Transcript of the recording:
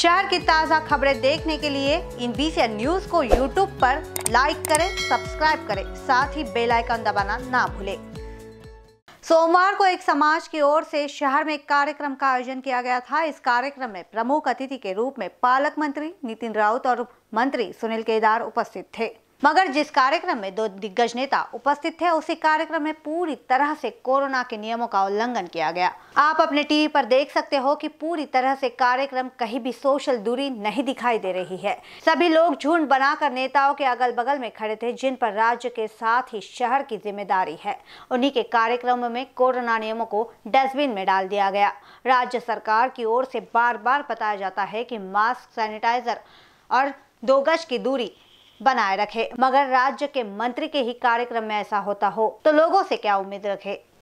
शहर की ताज़ा खबरें देखने के लिए इन बीसी न्यूज को यूट्यूब पर लाइक करें सब्सक्राइब करें साथ ही बेल आइकन दबाना ना भूलें सोमवार को एक समाज की ओर से शहर में एक कार्यक्रम का आयोजन किया गया था इस कार्यक्रम में प्रमुख अतिथि के रूप में पालक मंत्री नितिन राउत और मंत्री सुनील केदार उपस्थित थे मगर जिस कार्यक्रम में दो दिग्गज नेता उपस्थित थे उसी कार्यक्रम में पूरी तरह से कोरोना के नियमों का उल्लंघन किया गया आप अपने टीवी पर देख सकते हो कि पूरी तरह से कार्यक्रम कहीं भी सोशल दूरी नहीं दिखाई दे रही है सभी लोग झुंड बनाकर नेताओं के अगल बगल में खड़े थे जिन पर राज्य के साथ ही शहर की जिम्मेदारी है उन्हीं के कार्यक्रम में कोरोना नियमों को डस्टबिन में डाल दिया गया राज्य सरकार की ओर से बार बार बताया जाता है की मास्क सैनिटाइजर और दो गज की दूरी बनाए रखे मगर राज्य के मंत्री के ही कार्यक्रम में ऐसा होता हो तो लोगों से क्या उम्मीद रखे